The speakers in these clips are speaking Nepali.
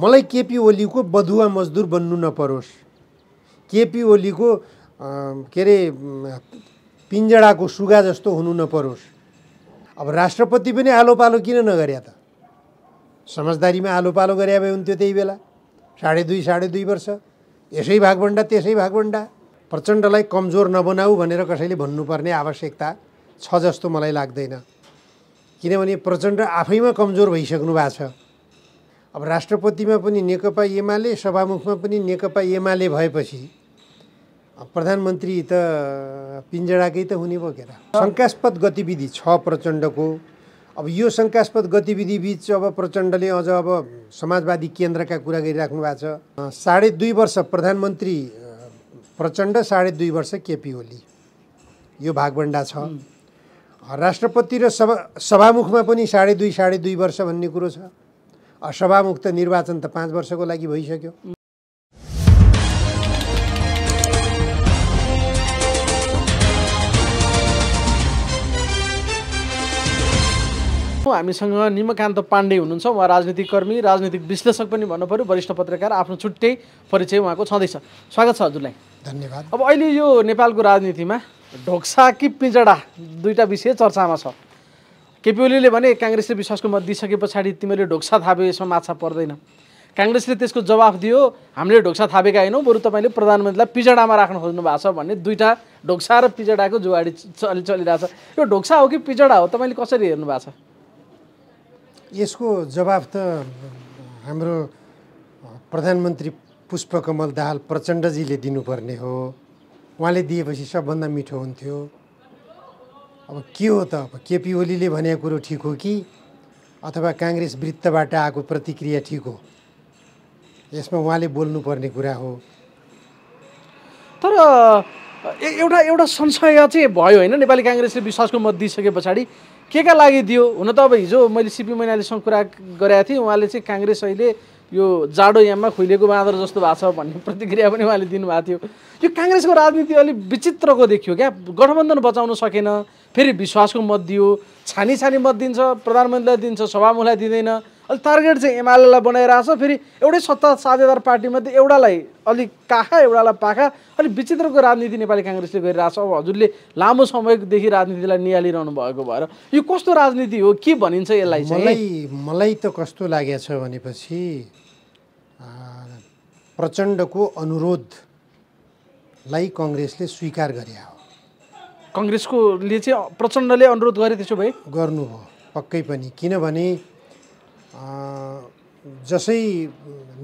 मलाई केपी ओलीको बधुवा मजदुर बन्नु नपरोस् केपी ओलीको के अरे पिन्जडाको सुगा जस्तो हुनु नपरोस् अब राष्ट्रपति पनि आलो पालो किन नगरे त समझदारीमा आलो पालो गरे भए हुन्थ्यो त्यही बेला साढे दुई साढे दुई वर्ष यसै भागभन्डा त्यसै भागभन्डा प्रचण्डलाई कमजोर नबनाऊ भनेर कसैले भन्नुपर्ने आवश्यकता छ जस्तो मलाई लाग्दैन किनभने प्रचण्ड आफैमा कमजोर भइसक्नु भएको छ अब राष्ट्रपतिमा पनि नेकपा एमाले सभामुखमा पनि नेकपा एमाले भएपछि प्रधानमन्त्री त पिन्जडाकै त हुने भयो केरा शङ्कास्पद गतिविधि छ प्रचण्डको अब यो शङ्कास्पद गतिविधि बिच अब प्रचण्डले अझ अब समाजवादी केन्द्रका कुरा गरिराख्नु भएको छ साढे दुई वर्ष प्रधानमन्त्री प्रचण्ड साढे दुई वर्ष केपी ओली यो भागभन्डा छ राष्ट्रपति र सभा सभामुखमा पनि साढे दुई साढे दुई वर्ष भन्ने कुरो छ सभामुक्त निर्वाचन त पाँच वर्षको लागि भइसक्यो हामीसँग निमकान्त पाण्डे हुनुहुन्छ उहाँ राजनीतिक कर्मी राजनीतिक विश्लेषक पनि भन्नु पऱ्यो वरिष्ठ पत्रकार आफ्नो छुट्टै परिचय उहाँको छँदैछ स्वागत छ हजुरलाई धन्यवाद अब अहिले यो नेपालको राजनीतिमा ढोक्सा कि पिजडा दुईवटा विषय चर्चामा छ केपी ओलीले भने काङ्ग्रेसले विश्वासको मत दिइसके पछाडि तिमीले ढोक्सा थाप्यो यसमा माछा पर्दैन काङ्ग्रेसले त्यसको जवाफ दियो हामीले ढोक्सा थापेका होइनौँ बरु तपाईँले प्रधानमन्त्रीलाई पिजडामा राख्न खोज्नु भएको छ भन्ने दुईवटा ढोक्सा र पिजडाको जुवाडी चलि चलिरहेको छ यो ढोक्सा हो कि पिजडा हो तपाईँले कसरी हेर्नु भएको छ यसको जवाफ त हाम्रो प्रधानमन्त्री पुष्पकमल दाहाल प्रचण्डजीले दिनुपर्ने हो उहाँले दिएपछि सबभन्दा मिठो हुन्थ्यो अब के हो त अब केपी ओलीले भनेको कुरो ठिक हो कि अथवा काङ्ग्रेस वृत्तबाट आएको प्रतिक्रिया ठिक हो यसमा उहाँले बोल्नुपर्ने कुरा हो तर एउटा एउटा संशय चाहिँ भयो होइन नेपाली काङ्ग्रेसले विश्वासको मत दिइसके पछाडि के का लागि दियो हुन त अब हिजो मैले सिपी मैनालीसँग कुरा गरेका थिएँ उहाँले चाहिँ काङ्ग्रेस अहिले यो जाडो याममा खुलेको बाँदर जस्तो भएको छ भन्ने प्रतिक्रिया पनि उहाँले दिनुभएको थियो यो काङ्ग्रेसको राजनीति अलिक विचित्रको देखियो क्या गठबन्धन बचाउन सकेन फेरि विश्वासको मत दियो छानी छानी मत दिन्छ प्रधानमन्त्रीलाई दिन्छ सभामुखलाई दिँदैन अलि टार्गेट चाहिँ एमालेलाई छ फेरि एउटै सत्ता साझेदार पार्टीमध्ये एउटालाई अलिक काखा एउटालाई पाखा अलिक विचित्रको राजनीति नेपाली काङ्ग्रेसले गरिरहेछ अब हजुरले लामो समयदेखि राजनीतिलाई निहालिरहनु भएको भएर यो कस्तो राजनीति हो के भनिन्छ यसलाई मलाई मलाई त कस्तो लागेको छ भनेपछि प्रचण्डको अनुरोधलाई कङ्ग्रेसले स्वीकार गरे हो कङ्ग्रेसकोले चाहिँ प्रचण्डले अनुरोध गरे त्यसो भए गर्नुभयो पक्कै पनि किनभने जसै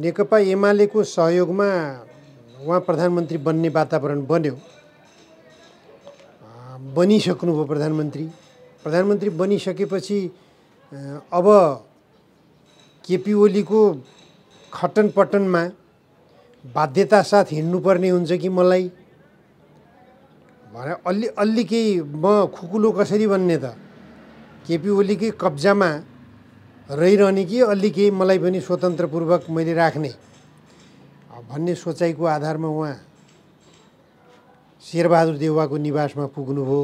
नेकपा एमालेको सहयोगमा उहाँ प्रधानमन्त्री बन्ने वातावरण बन्यो बनिसक्नुभयो प्रधानमन्त्री प्रधानमन्त्री बनिसकेपछि अब केपी ओलीको खटनपटनमा बाध्यता साथ हिँड्नुपर्ने हुन्छ कि मलाई भने अलि अलि केही म खुकुलो कसरी भन्ने त केपी ओलीकै कब्जामा रहिरहने कि अलि केही मलाई पनि स्वतन्त्रपूर्वक मैले राख्ने भन्ने सोचाइको आधारमा उहाँ शेरबहादुर देउवाको निवासमा पुग्नुभयो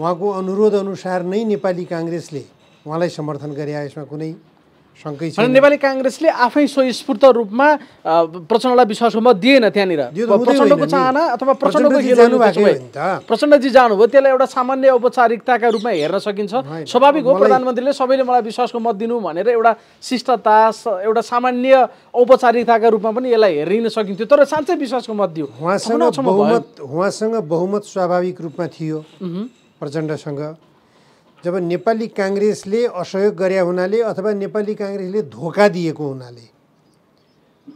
उहाँको अनुरोध अनुसार नै नेपाली काङ्ग्रेसले उहाँलाई समर्थन गरे यसमा कुनै नेपाली काङ्ग्रेसले आफै स्वस्फूर्त रूपमा प्रचण्डलाई विश्वासको मत दिएन त्यहाँनिर प्रचण्डको चाहना अथवा प्रचण्डको प्रचण्डजी जानुभयो त्यसलाई एउटा सामान्य औपचारिकताका रूपमा हेर्न सकिन्छ स्वाभाविक हो प्रधानमन्त्रीले सबैले मलाई विश्वासको मत दिनु भनेर एउटा शिष्टता एउटा सामान्य औपचारिकताका रूपमा पनि यसलाई हेरिन सकिन्थ्यो तर साँच्चै विश्वासको मत दियो उहाँसँग बहुमत उहाँसँग बहुमत स्वाभाविक रूपमा थियो प्रचण्डसँग जब नेपाली काङ्ग्रेसले असहयोग गरे हुनाले अथवा नेपाली काङ्ग्रेसले धोका दिएको हुनाले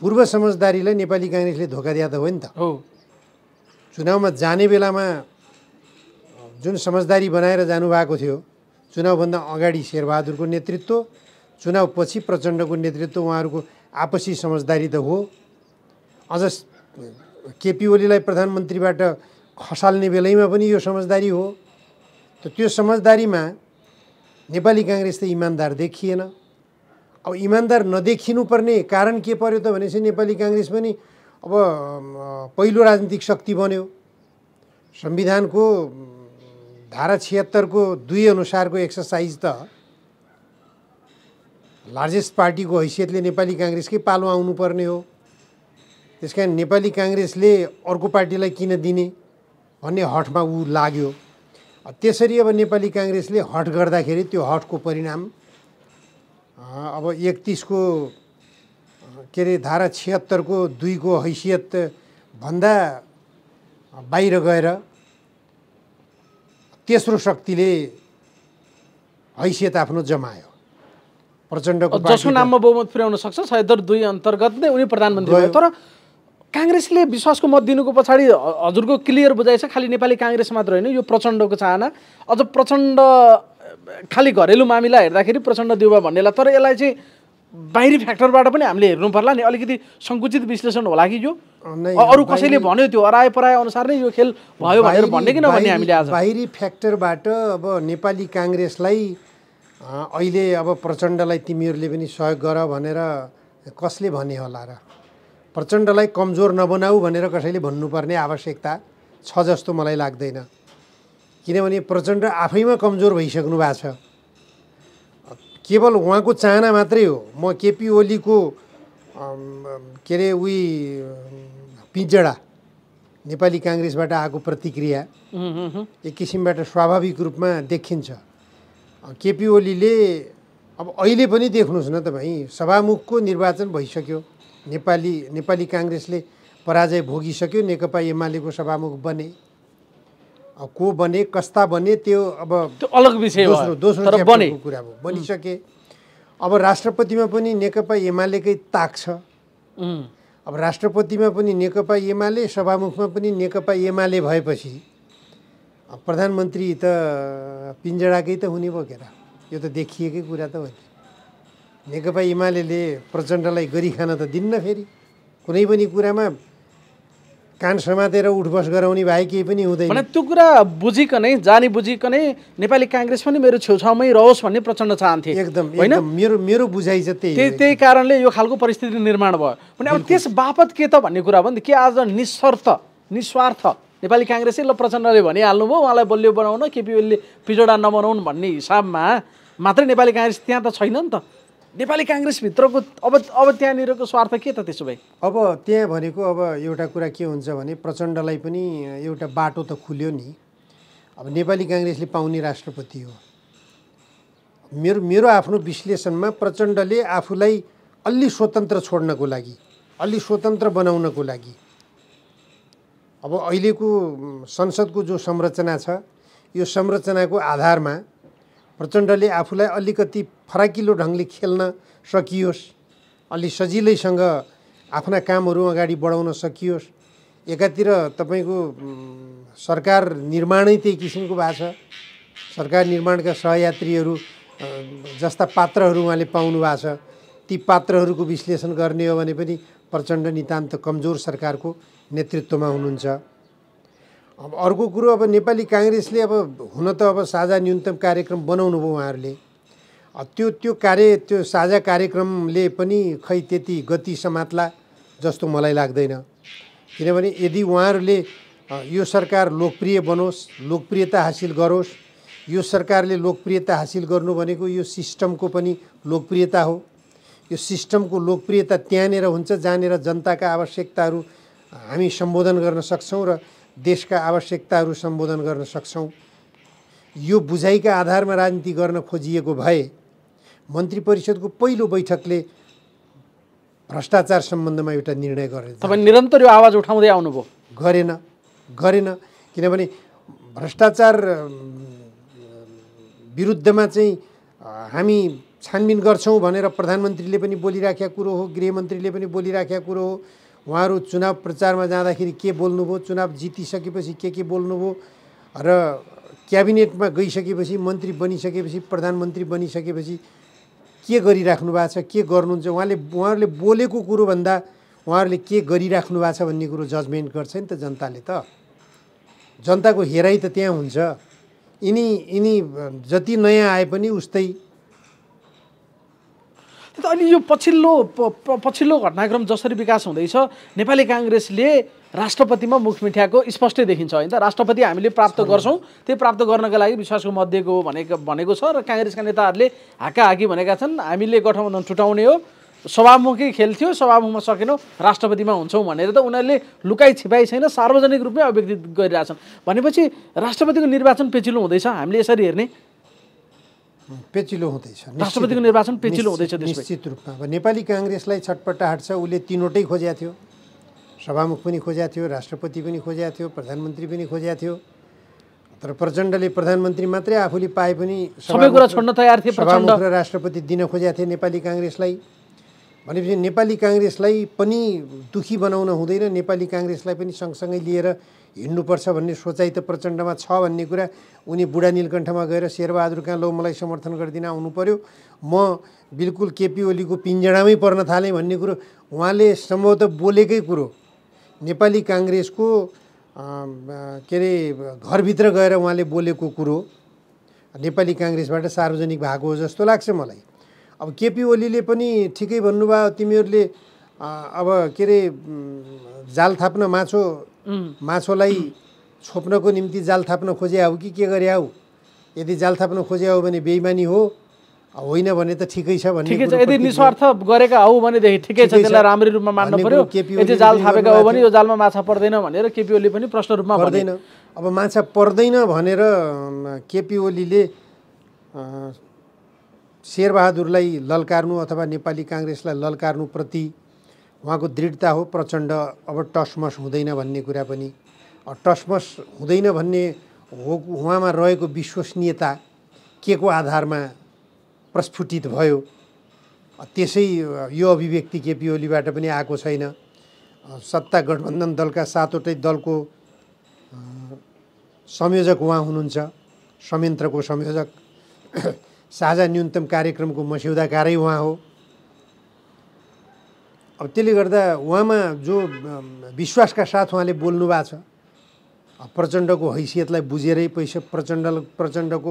पूर्व समझदारीलाई नेपाली काङ्ग्रेसले धोका दिएको त हो नि त हो चुनावमा जाने बेलामा जुन समझदारी बनाएर जानुभएको थियो चुनावभन्दा अगाडि शेरबहादुरको नेतृत्व चुनावपछि प्रचण्डको नेतृत्व उहाँहरूको आपसी समझदारी त हो अझ केपी ओलीलाई प्रधानमन्त्रीबाट खसाल्ने बेलैमा पनि यो समझदारी हो त त्यो समझदारीमा नेपाली काङ्ग्रेस त इमान्दार देखिएन अब इमान्दार नदेखिनुपर्ने कारण के पर्यो त भनेपछि नेपाली काङ्ग्रेस पनि अब पहिलो राजनीतिक शक्ति बन्यो संविधानको धारा छिहत्तरको दुई अनुसारको एक्सर्साइज त लार्जेस्ट पार्टीको हैसियतले नेपाली काङ्ग्रेसकै पालो आउनुपर्ने हो त्यस कारण नेपाली काङ्ग्रेसले अर्को पार्टीलाई किन दिने भन्ने हठमा ऊ लाग्यो त्यसरी अब नेपाली काङ्ग्रेसले हट गर्दाखेरि त्यो हटको परिणाम अब एकतिसको के अरे धारा छिहत्तरको दुईको हैसियत भन्दा बाहिर गएर तेस्रो शक्तिले हैसियत आफ्नो जमायो प्रचण्डको जसको नाममा बहुमत पुर्याउन सक्छ सायद दुई अन्तर्गत नै उनी प्रधानमन्त्री भयो तर काङ्ग्रेसले विश्वासको मत दिनुको पछाडि हजुरको क्लियर बुझाइ छ खालि नेपाली काङ्ग्रेस मात्र होइन यो प्रचण्डको चाहना अझ प्रचण्ड खालि घरेलु मामिला हेर्दाखेरि प्रचण्ड देउवा भन्नेलाई तर यसलाई चाहिँ बाहिरी फ्याक्टरबाट पनि हामीले हेर्नु पर्ला नि अलिकति सङ्कुचित विश्लेषण होला कि यो अरू कसैले भन्यो त्यो हराए पराए अनुसार नै यो खेल भयो भनेर भन्ने कि नभन्ने हामीले आज बाहिरी फ्याक्टरबाट अब नेपाली काङ्ग्रेसलाई अहिले अब प्रचण्डलाई तिमीहरूले पनि सहयोग गर भनेर कसले भने होला र प्रचण्डलाई कमजोर नबनाऊ भनेर कसैले भन्नुपर्ने आवश्यकता छ जस्तो मलाई लाग्दैन किनभने प्रचण्ड आफैमा कमजोर भइसक्नु भएको छ केवल उहाँको चाहना मात्रै हो म केपी ओलीको के अरे उही पिजडा नेपाली काङ्ग्रेसबाट आएको प्रतिक्रिया एक किसिमबाट स्वाभाविक रूपमा देखिन्छ केपी ओलीले अब अहिले पनि देख्नुहोस् न तपाईँ सभामुखको निर्वाचन भइसक्यो नेपाली नेपाली काङ्ग्रेसले पराजय भोगिसक्यो नेकपा एमालेको सभामुख बने को बने कस्ता बने त्यो अब अलग विषय दोस्रो दोस्रो कुरा हो बनिसके अब राष्ट्रपतिमा पनि नेकपा एमालेकै ताक छ अब राष्ट्रपतिमा पनि नेकपा एमाले सभामुखमा पनि नेकपा एमाले भएपछि प्रधानमन्त्री त पिन्जडाकै त हुने भयो बोकेर यो त देखिएकै कुरा त होइन नेकपा एमाले प्रचण्डलाई गरी त दिन्न फेरि कुनै पनि कुरामा कान समातेर उठबस गराउने भाइ केही पनि हुँदैन त्यो कुरा बुझिकनै जानी बुझिकनै नेपाली काङ्ग्रेस पनि मेरो छेउछाउमै रहोस् भन्ने प्रचण्ड चाहन्थे एकदम होइन मेरो मेरो बुझाइ चाहिँ त्यही त्यही त्यही कारणले यो खालको परिस्थिति निर्माण भयो भने अब त्यस बापत के त भन्ने कुरा भयो नि के आज निस्वार्थ निस्वार्थ नेपाली काङ्ग्रेसै ल प्रचण्डले भनिहाल्नु भनिहाल्नुभयो उहाँलाई बलियो बनाउन केपिओलीले पिजोडा नबनाउन् भन्ने हिसाबमा मात्रै नेपाली काङ्ग्रेस त्यहाँ त छैन नि त नेपाली काङ्ग्रेसभित्रको अब अब त्यहाँनिरको स्वार्थ के त त्यसो भए अब त्यहाँ भनेको अब एउटा कुरा के हुन्छ भने प्रचण्डलाई पनि एउटा बाटो त खुल्यो नि अब नेपाली काङ्ग्रेसले पाउने राष्ट्रपति हो मेरो मेरो आफ्नो विश्लेषणमा प्रचण्डले आफूलाई अलि स्वतन्त्र छोड्नको लागि अलि स्वतन्त्र बनाउनको लागि अब अहिलेको संसदको जो संरचना छ यो संरचनाको आधारमा प्रचण्डले आफूलाई अलिकति फराकिलो ढङ्गले खेल्न सकियोस् अलि सजिलैसँग आफ्ना कामहरू अगाडि बढाउन सकियोस् एकातिर तपाईँको सरकार निर्माणै त्यही किसिमको भएको छ सरकार निर्माणका सहयात्रीहरू जस्ता पात्रहरू उहाँले पाउनु भएको छ ती पात्रहरूको विश्लेषण गर्ने हो भने पनि प्रचण्ड नितान्त कमजोर सरकारको नेतृत्वमा हुनुहुन्छ अब अर्को कुरो अब नेपाली काङ्ग्रेसले अब हुन त अब साझा न्यूनतम कार्यक्रम बनाउनु भयो उहाँहरूले त्यो त्यो कार्य त्यो साझा कार्यक्रमले पनि खै त्यति गति समात्ला जस्तो मलाई लाग्दैन किनभने यदि उहाँहरूले यो सरकार लोकप्रिय बनोस् लोकप्रियता हासिल गरोस् यो सरकारले लोकप्रियता हासिल गर्नु भनेको यो सिस्टमको पनि लोकप्रियता हो यो सिस्टमको लोकप्रियता त्यहाँनिर हुन्छ जहाँनिर जनताका आवश्यकताहरू हामी सम्बोधन गर्न सक्छौँ र देशका आवश्यकताहरू सम्बोधन गर्न सक्छौँ यो बुझाइका आधारमा राजनीति गर्न खोजिएको भए मन्त्री परिषदको पहिलो बैठकले भ्रष्टाचार सम्बन्धमा एउटा निर्णय गरेन तपाईँ निरन्तर यो आवाज उठाउँदै आउनुभयो गरेन गरेन किनभने भ्रष्टाचार विरुद्धमा चाहिँ हामी छानबिन गर्छौँ भनेर प्रधानमन्त्रीले पनि बोलिराखेका कुरो हो गृहमन्त्रीले पनि बोलिराखेका कुरो हो उहाँहरू चुनाव प्रचारमा जाँदाखेरि के बोल्नुभयो चुनाव जितिसकेपछि के के बोल्नुभयो र क्याबिनेटमा गइसकेपछि मन्त्री बनिसकेपछि प्रधानमन्त्री बनिसकेपछि के गरिराख्नु भएको छ के गर्नुहुन्छ उहाँले उहाँहरूले बोलेको कुरोभन्दा उहाँहरूले के गरिराख्नु भएको छ भन्ने कुरो जजमेन्ट गर्छ नि त जनताले त जनताको हेराइ त त्यहाँ हुन्छ यिनी यिनी जति नयाँ आए पनि उस्तै त अहिले यो पछिल्लो पछिल्लो घटनाक्रम जसरी विकास हुँदैछ नेपाली काङ्ग्रेसले राष्ट्रपतिमा मुख मिठ्याएको स्पष्टै देखिन्छ होइन त राष्ट्रपति हामीले प्राप्त गर्छौँ त्यो प्राप्त गर्नका लागि विश्वासको मध्येको भनेको भनेको छ र काङ्ग्रेसका नेताहरूले हाका हाकी भनेका छन् हामीले गठबन्धन टुटाउने हो सभामुखी खेल थियो सभामुखमा सकेनौँ राष्ट्रपतिमा हुन्छौँ भनेर त उनीहरूले लुकाइ छिपाइ छैन सार्वजनिक रूपमै अभिव्यक्ति गरिरहेछन् भनेपछि राष्ट्रपतिको निर्वाचन पेचिलो हुँदैछ हामीले यसरी हेर्ने पेचिलो हुँदैछ राष्ट्रपतिको निर्वाचन पेचिलो हुँदैछ निश्चित रूपमा अब नेपाली काङ्ग्रेसलाई छटपटाहट हाट्छ उसले तिनवटै खोजेको थियो सभामुख पनि खोजेको थियो राष्ट्रपति पनि खोजेको थियो प्रधानमन्त्री पनि खोजेको थियो तर प्रचण्डले प्रधानमन्त्री मात्रै आफूले पाए पनि सबै कुरा छोड्न तयार थिए सभामुख र राष्ट्रपति दिन खोजेको थिए नेपाली काङ्ग्रेसलाई भनेपछि नेपाली काङ्ग्रेसलाई पनि दुखी बनाउन हुँदैन नेपाली काङ्ग्रेसलाई पनि सँगसँगै लिएर हिँड्नुपर्छ भन्ने सोचाइ त प्रचण्डमा छ भन्ने कुरा उनी बुढा नीलकण्ठमा गएर शेरबहादुर कहाँ लौ मलाई समर्थन गरिदिन आउनु पऱ्यो म बिल्कुल केपी ओलीको पिन्जडामै पर्न थालेँ भन्ने कुरो उहाँले सम्भवतः बोलेकै कुरो नेपाली काङ्ग्रेसको के अरे घरभित्र गएर उहाँले बोलेको कुरो नेपाली काङ्ग्रेसबाट सार्वजनिक भएको जस्तो लाग्छ मलाई अब केपी ओलीले पनि ठिकै भन्नुभयो तिमीहरूले अब के अरे जाल थाप्न माछो माछोलाई छोप्नको निम्ति जाल थाप्न खोजे हौ कि के गरे हौ यदि जाल थाप्न खोजे हौ भने बेइमानी हो होइन भने त ठिकै छ भने ठिकै छ यदि निस्वार्थ गरेका हौ भनेदेखि ठिकै छ त्यसलाई राम्ररी रूपमा मान्नु पर्यो यदि जाल थापेका हो भने यो जालमा माछा पर्दैन भनेर केपी ओली पनि प्रश्न रूपमा पर्दैन अब माछा पर्दैन भनेर केपी ओलीले शेरबहादुरलाई ललकार्नु अथवा नेपाली काङ्ग्रेसलाई ललकार्नुप्रति उहाँको दृढता हो प्रचण्ड अब टसमस हुँदैन भन्ने कुरा पनि टसमस हुँदैन भन्ने हो उहाँमा रहेको विश्वसनीयता के को आधारमा प्रस्फुटित भयो त्यसै यो अभिव्यक्ति केपी ओलीबाट पनि आएको छैन सत्ता गठबन्धन दलका सातवटै दलको संयोजक उहाँ हुनुहुन्छ संयन्त्रको संयोजक साझा न्यूनतम कार्यक्रमको मस्यौदाकारै उहाँ हो अब त्यसले गर्दा उहाँमा जो विश्वासका साथ उहाँले बोल्नु भएको छ प्रचण्डको हैसियतलाई बुझेरै पैसा प्रचण्ड प्रचण्डको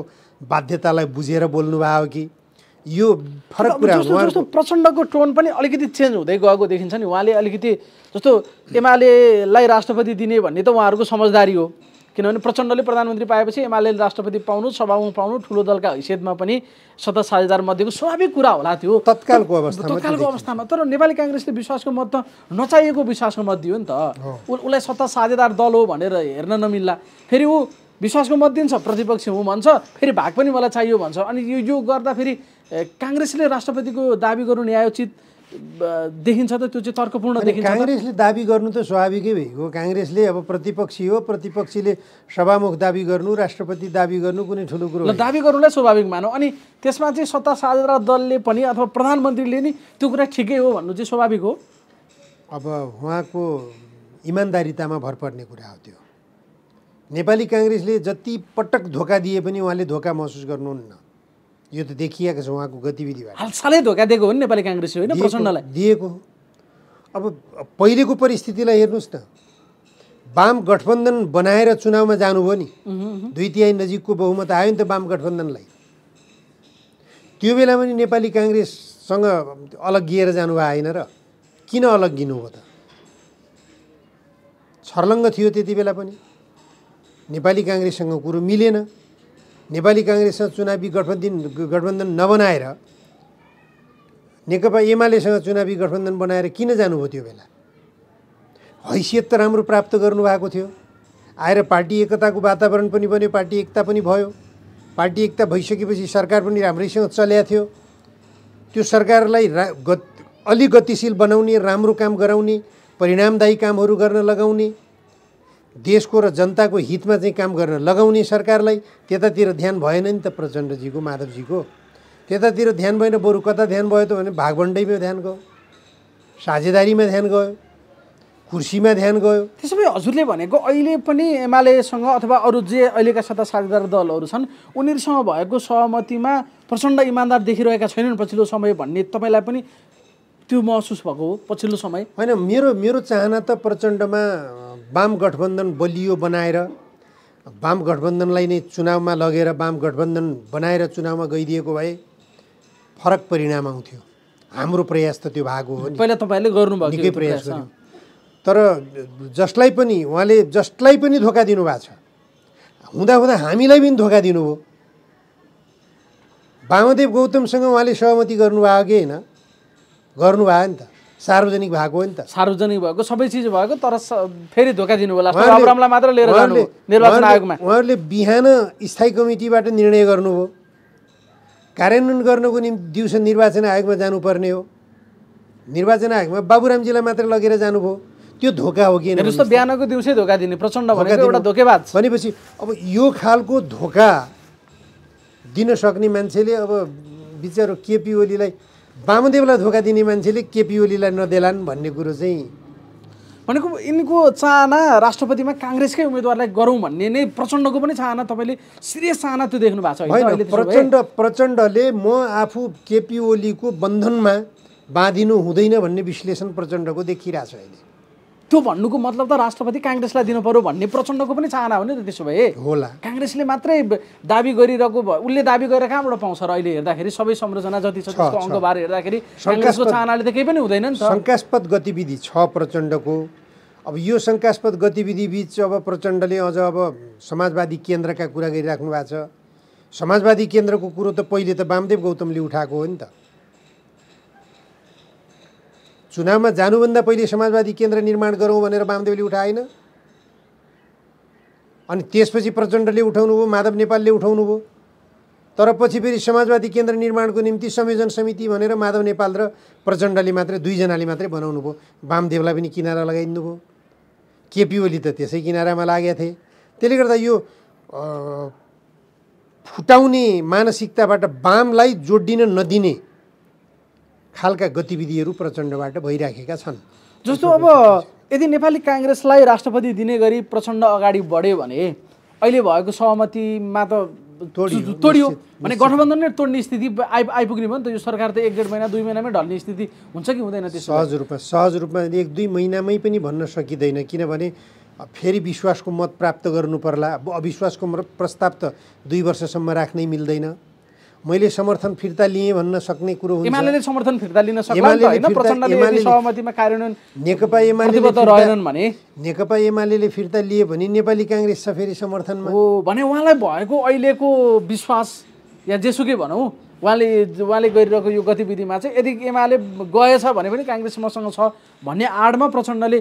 बाध्यतालाई बुझेर बोल्नुभयो हो कि यो फरक कुरा जस्तो प्रचण्डको टोन पनि अलिकति चेन्ज हुँदै गएको देखिन्छ नि उहाँले अलिकति जस्तो एमालेलाई राष्ट्रपति दिने भन्ने त उहाँहरूको समझदारी हो किनभने प्रचण्डले प्रधानमन्त्री पाएपछि एमाले राष्ट्रपति पाउनु सभामुख पाउनु ठुलो दलका हैसियतमा पनि सत्ता साझेदार मध्येको स्वाभाविक कुरा होला त्यो तत्कालको अवस्था तत्कालको अवस्थामा तर नेपाली काङ्ग्रेसले विश्वासको मत त नचाहिएको विश्वासको मत दियो नि त उसलाई सत्ता साझेदार दल हो भनेर हेर्न नमिल्ला फेरि ऊ विश्वासको मत दिन्छ प्रतिपक्ष हुँ भन्छ फेरि भाग पनि मलाई चाहियो भन्छ अनि यो यो गर्दा फेरि काङ्ग्रेसले राष्ट्रपतिको दावी गर्नु न्यायोचित देखिन्छ त त्यो चाहिँ तर्कपूर्ण देखिन्छ काङ्ग्रेसले दाबी गर्नु त स्वाभाविकै भइगयो काङ्ग्रेसले अब प्रतिपक्षी हो प्रतिपक्षीले सभामुख दाबी गर्नु राष्ट्रपति दाबी गर्नु कुनै ठुलो कुरो दाबी गर्नुलाई स्वाभाविक मानौँ अनि त्यसमा चाहिँ सत्ता साझा दलले पनि अथवा प्रधानमन्त्रीले नि त्यो कुरा ठिकै हो भन्नु चाहिँ स्वाभाविक हो अब उहाँको इमान्दारितामा भर पर्ने कुरा हो त्यो नेपाली काङ्ग्रेसले जति पटक धोका दिए पनि उहाँले धोका महसुस गर्नुहुन्न यो त देखिएको छ उहाँको गतिविधि हालसालै धोका दिएको हो नि नेपाली काङ्ग्रेस होइन प्रचण्डलाई दिएको अब पहिलेको परिस्थितिलाई हेर्नुहोस् न वाम गठबन्धन बनाएर चुनावमा जानुभयो नि दुई तिहाई नजिकको बहुमत आयो नि त वाम गठबन्धनलाई त्यो बेला पनि नेपाली काङ्ग्रेससँग गिएर जानु आएन र किन अलग गिनुभयो त छर्लङ्ग थियो त्यति बेला पनि नेपाली काङ्ग्रेससँग कुरो मिलेन नेपाली काङ्ग्रेससँग चुनावी गठबन्धन गठबन्धन नबनाएर नेकपा एमालेसँग चुनावी गठबन्धन बनाएर किन जानुभयो त्यो बेला हैसियत त राम्रो प्राप्त गर्नुभएको थियो आएर पार्टी एकताको वातावरण पनि बन्यो पार्टी एकता पनि भयो पार्टी एकता भइसकेपछि सरकार पनि राम्रैसँग चल्या थियो त्यो सरकारलाई रा गत अलि गतिशील बनाउने राम्रो काम गराउने परिणामदायी कामहरू गर्न लगाउने देशको र जनताको हितमा चाहिँ काम गर्न लगाउने सरकारलाई त्यतातिर ध्यान भएन नि त प्रचण्डजीको माधवजीको त्यतातिर ध्यान भएन बरु कता ध्यान भयो त भने भागभन्डैमा ध्यान गयो साझेदारीमा ध्यान गयो कुर्सीमा ध्यान गयो त्यसो भए हजुरले भनेको अहिले पनि एमालेसँग अथवा अरू जे अहिलेका सत्ता साझेदार दलहरू छन् उनीहरूसँग भएको सहमतिमा प्रचण्ड इमान्दार देखिरहेका छैनन् पछिल्लो समय भन्ने तपाईँलाई पनि त्यो महसुस भएको हो पछिल्लो समय होइन मेरो मेरो चाहना त प्रचण्डमा वाम गठबन्धन बलियो बनाएर वाम गठबन्धनलाई नै चुनावमा लगेर वाम गठबन्धन बनाएर चुनावमा गइदिएको भए फरक परिणाम आउँथ्यो हाम्रो प्रयास त त्यो भएको हो पहिला तपाईँले गर्नुभयो निकै प्रयास गर्यो तर जसलाई पनि उहाँले जसलाई पनि धोका दिनुभएको छ हुँदा हुँदा हामीलाई पनि धोका दिनुभयो वामदेव गौतमसँग उहाँले सहमति गर्नुभएको कि होइन गर्नुभयो नि त सार्वजनिक भएको हो नि त सार्वजनिक भएको सबै चिज भएको तर फेरि धोका दिनु होला मात्र लिएर निर्वाचन आयोगमा उहाँहरूले बिहान स्थायी कमिटीबाट निर्णय गर्नुभयो कार्यान्वयन गर्नको निम्ति दिउँसो निर्वाचन आयोगमा जानुपर्ने हो निर्वाचन आयोगमा बाबुरामजीलाई मात्र लगेर जानुभयो त्यो धोका हो कि जस्तो बिहानको दिउँसै धोका दिने प्रचण्ड भनेको एउटा धोकेबाज भनेपछि अब यो खालको धोका दिन सक्ने मान्छेले अब बिचरा केपी ओलीलाई वामदेवलाई धोका दिने मान्छेले केपी ओलीलाई नदेलान् भन्ने कुरो चाहिँ भनेको यिनको चाहना राष्ट्रपतिमा काङ्ग्रेसकै उम्मेदवारलाई गरौँ भन्ने नै प्रचण्डको पनि चाहना तपाईँले सिरियस चाहना त्यो देख्नु भएको छ होइन प्रचण्ड प्रचण्डले म आफू केपी ओलीको बन्धनमा बाँधिनु हुँदैन भन्ने विश्लेषण प्रचण्डको देखिरहेको छ अहिले त्यो भन्नुको मतलब त राष्ट्रपति काङ्ग्रेसलाई दिनु पऱ्यो भन्ने प्रचण्डको पनि चाहना हो नि त त्यसो भए होला काङ्ग्रेसले मात्रै दाबी गरिरहेको उसले दाबी गरेर कहाँबाट पाउँछ र अहिले हेर्दाखेरि सबै संरचना जति छ त्यसको अङ्कबार हेर्दाखेरि काङ्ग्रेसको चाहनाले त केही पनि हुँदैन नि त शङ्कास्पद गतिविधि छ प्रचण्डको अब यो शङ्कास्पद गतिविधि बिच अब प्रचण्डले अझ अब समाजवादी केन्द्रका कुरा गरिराख्नु भएको छ समाजवादी केन्द्रको कुरो त पहिले त वामदेव गौतमले उठाएको हो नि त चुनावमा जानुभन्दा पहिले समाजवादी केन्द्र निर्माण गरौँ भनेर वामदेवले उठाएन अनि त्यसपछि प्रचण्डले उठाउनुभयो माधव नेपालले उठाउनुभयो तर पछि फेरि समाजवादी केन्द्र निर्माणको निम्ति संयोजन समिति भनेर माधव नेपाल र प्रचण्डले मात्रै दुईजनाले मात्रै बनाउनु भयो वामदेवलाई पनि किनारा लगाइदिनु भयो केपी ओली त त्यसै किनारामा लागेका थिए त्यसले गर्दा यो फुटाउने मानसिकताबाट वामलाई जोडिन नदिने खालका गतिविधिहरू प्रचण्डबाट भइराखेका छन् जस्तो अब यदि नेपाली काङ्ग्रेसलाई राष्ट्रपति दिने गरी प्रचण्ड अगाडि बढ्यो भने अहिले भएको सहमतिमा त तोडियो भने गठबन्धन नै तोड्ने स्थिति आइ आइपुग्ने भयो नि त यो सरकार त एक डेढ महिना दुई महिनामै ढल्ने स्थिति हुन्छ कि हुँदैन त्यो सहज रूपमा सहज रूपमा एक दुई महिनामै पनि भन्न सकिँदैन किनभने फेरि विश्वासको मत प्राप्त गर्नु पर्ला अब अविश्वासको प्रस्ताव त दुई वर्षसम्म राख्नै मिल्दैन मैले समर्थन फिर्ता लिएँ भन्न सक्ने कुरो एमाले समर्थन फिर्ता लिन नेकपा एमाले नेकपा एमाले फिर्ता लिए भने नेपाली काङ्ग्रेस छ फेरि समर्थनमा हो भने उहाँलाई भएको अहिलेको विश्वास या जेसुकै भनौँ उहाँले उहाँले गरिरहेको यो गतिविधिमा चाहिँ यदि एमाले गएछ भने पनि काङ्ग्रेस मसँग छ भन्ने आडमा प्रचण्डले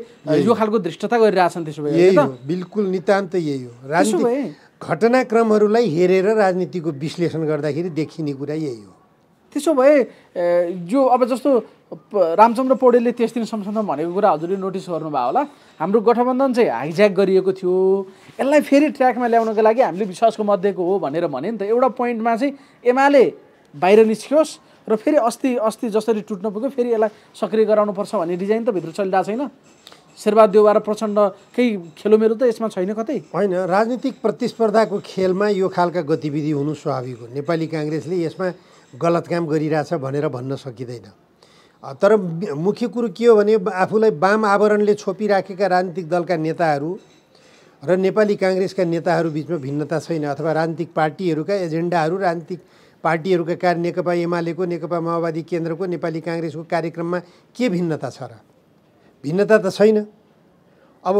यो खालको धृष्टता गरिरहेछन् त्यसो भए बिल्कुल नितान्त यही हो राजनीति घटनाक्रमहरूलाई हेरेर राजनीतिको विश्लेषण गर्दाखेरि देखिने कुरा यही हो त्यसो भए जो अब जस्तो रामचन्द्र पौडेलले त्यस दिन संसदमा भनेको कुरा हजुरले नोटिस गर्नुभयो होला हाम्रो गठबन्धन चाहिँ हाइज्याक गरिएको थियो यसलाई फेरि ट्र्याकमा ल्याउनको लागि हामीले विश्वासको मध्येको हो भनेर भने नि त एउटा पोइन्टमा चाहिँ एमाले बाहिर निस्कियोस् र फेरि अस्ति अस्ति जसरी टुट्न पुग्यो फेरि यसलाई सक्रिय गराउनुपर्छ भन्ने डिजाइन त भित्र चलिरहेको छैन प्रचण्ड प्रचण्डकै खेलोमेलो त यसमा छैन कतै होइन राजनीतिक प्रतिस्पर्धाको खेलमा यो खालका गतिविधि हुनु स्वाभाविक हो नेपाली काङ्ग्रेसले यसमा गलत काम गरिरहेछ भनेर भन्न सकिँदैन तर मुख्य कुरो के हो भने आफूलाई वाम आवरणले छोपिराखेका राजनीतिक दलका नेताहरू र नेपाली काङ्ग्रेसका नेताहरू बिचमा भिन्नता छैन अथवा राजनीतिक पार्टीहरूका एजेन्डाहरू राजनीतिक पार्टीहरूका कार्य नेकपा एमालेको नेकपा माओवादी केन्द्रको नेपाली काङ्ग्रेसको कार्यक्रममा के भिन्नता छ र भिन्नता त छैन अब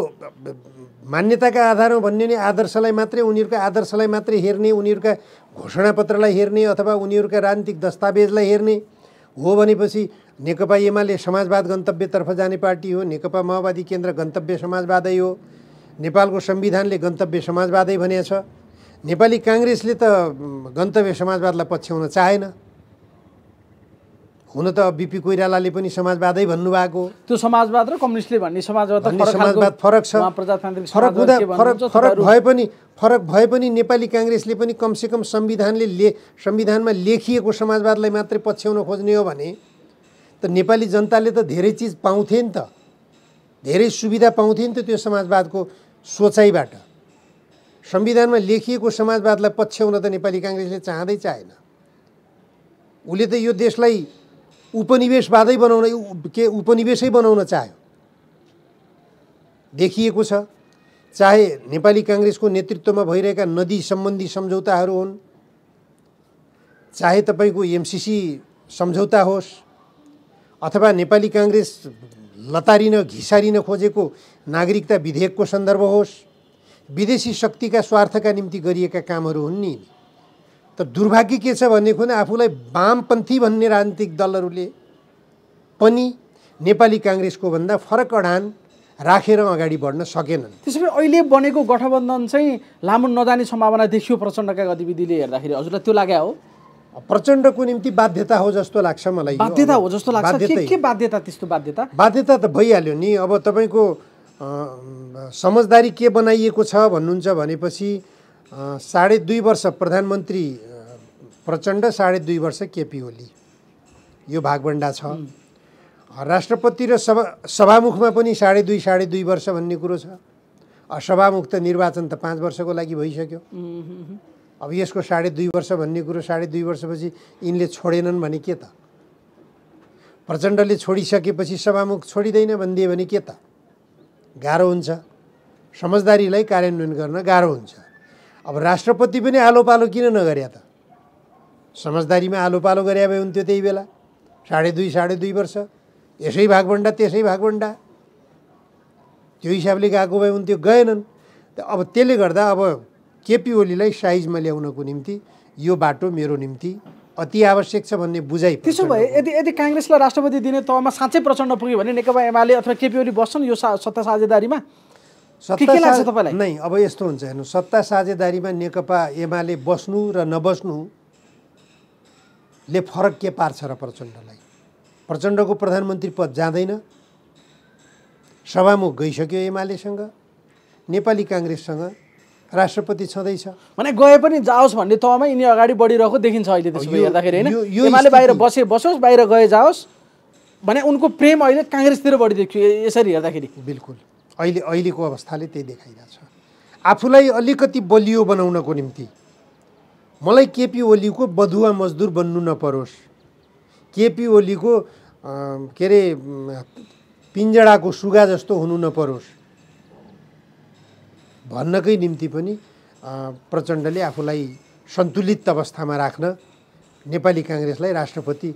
मान्यताका आधारमा भन्ने नै आदर्शलाई मात्रै उनीहरूका आदर्शलाई मात्रै हेर्ने उनीहरूका घोषणापत्रलाई हेर्ने अथवा उनीहरूका राजनीतिक दस्तावेजलाई हेर्ने हो भनेपछि नेकपा एमाले समाजवाद गन्तव्यतर्फ जाने पार्टी हो नेकपा माओवादी केन्द्र गन्तव्य समाजवादै हो नेपालको संविधानले गन्तव्य समाजवादै भनेछ नेपाली काङ्ग्रेसले त गन्तव्य समाजवादलाई पछ्याउन चाहेन हुन त बिपी कोइरालाले पनि समाजवादै भन्नुभएको त्यो समाजवाद र कम्युनिस्टले भन्ने समाजवाद समाजवाद फरक छ फरक हुँदा फरक फरक भए पनि फरक भए पनि नेपाली काङ्ग्रेसले पनि कमसेकम संविधानले ले संविधानमा लेखिएको समाजवादलाई मात्रै पछ्याउन खोज्ने हो भने त नेपाली जनताले त धेरै चिज पाउँथे नि त धेरै सुविधा पाउँथे नि त त्यो समाजवादको सोचाइबाट संविधानमा लेखिएको समाजवादलाई पछ्याउन त नेपाली काङ्ग्रेसले चाहँदै चाहेन उसले त यो देशलाई उपनिवेशवादै बनाउन के उपनिवेशै बनाउन चाह्यो देखिएको छ चाहे नेपाली काङ्ग्रेसको नेतृत्वमा भइरहेका नदी सम्बन्धी सम्झौताहरू हुन् चाहे तपाईँको एमसिसी सम्झौता होस् अथवा नेपाली काङ्ग्रेस लतारिन घिसारिन खोजेको नागरिकता विधेयकको सन्दर्भ होस् विदेशी शक्तिका स्वार्थका निम्ति गरिएका कामहरू हुन् नि तर दुर्भाग्य के छ भनेदेखि आफूलाई वामपन्थी भन्ने राजनीतिक दलहरूले पनि नेपाली काङ्ग्रेसको भन्दा फरक अडान राखेर अगाडि बढ्न सकेनन् त्यसैले अहिले बनेको गठबन्धन चाहिँ लामो नजाने सम्भावना देखियो प्रचण्डका गतिविधिले हेर्दाखेरि हजुरलाई त्यो लाग्यो हो प्रचण्डको निम्ति बाध्यता हो जस्तो लाग्छ मलाई बाध्यता हो जस्तो लाग्छ के के बाध्यता त्यस्तो बाध्यता बाध्यता त भइहाल्यो नि अब तपाईँको समझदारी के बनाइएको छ भन्नुहुन्छ भनेपछि साढे दुई वर्ष प्रधानमन्त्री प्रचण्ड साढे दुई वर्ष केपी ओली यो भागभन्डा छ राष्ट्रपति र सभा सभामुखमा पनि साढे दुई साढे दुई वर्ष भन्ने कुरो छ सभामुख त निर्वाचन त पाँच वर्षको लागि भइसक्यो अब यसको साढे दुई वर्ष भन्ने कुरो साढे दुई वर्षपछि यिनले छोडेनन् भने के त प्रचण्डले छोडिसकेपछि सभामुख छोडिँदैन भनिदियो भने के त गाह्रो हुन्छ समझदारीलाई कार्यान्वयन गर्न गाह्रो हुन्छ अब राष्ट्रपति पनि आलो पालो किन नगरे त समझदारीमा आलो पालो गरे भए हुन्थ्यो त्यही बेला साढे दुई साढे दुई वर्ष यसै भागभन्डा त्यसै भागभन्डा त्यो हिसाबले गएको भए हुन्थ्यो गएनन् अब त्यसले गर्दा अब केपी ओलीलाई साइजमा ल्याउनको निम्ति यो बाटो मेरो निम्ति अति आवश्यक छ भन्ने बुझाइ त्यसो भए यदि यदि काङ्ग्रेसलाई राष्ट्रपति दिने तहमा साँच्चै प्रचण्ड पुग्यो भने नेकपा एमाले अथवा केपी ओली बस्छन् यो सा सत्ता साझेदारीमा सत्ता के लाग्छ तपाईँलाई नै अब यस्तो हुन्छ हेर्नु सत्ता साझेदारीमा नेकपा एमाले बस्नु र नबस्नुले फरक के पार्छ र प्रचण्डलाई प्रचण्डको प्रधानमन्त्री पद जाँदैन सभामुख गइसक्यो एमालेसँग नेपाली काङ्ग्रेससँग राष्ट्रपति छँदैछ भने गए पनि जाओस् भन्ने तहमा यिनी अगाडि बढिरहेको देखिन्छ अहिले त्यसो हेर्दाखेरि होइन एमाले बाहिर बसे बसोस् बाहिर गए जाओस् भने उनको प्रेम अहिले काङ्ग्रेसतिर बढी देखियो यसरी हेर्दाखेरि बिल्कुल अहिले अहिलेको अवस्थाले त्यही देखाइरहेछ आफूलाई अलिकति बलियो बनाउनको निम्ति मलाई केपी ओलीको बधुवा मजदुर बन्नु नपरोस् केपी ओलीको के अरे पिन्जडाको सुगा जस्तो हुनु नपरोस् भन्नकै निम्ति पनि प्रचण्डले आफूलाई सन्तुलित अवस्थामा राख्न नेपाली काङ्ग्रेसलाई राष्ट्रपति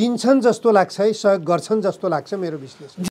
दिन्छन् जस्तो लाग्छ है सहयोग गर्छन् जस्तो लाग्छ मेरो विश्लेषण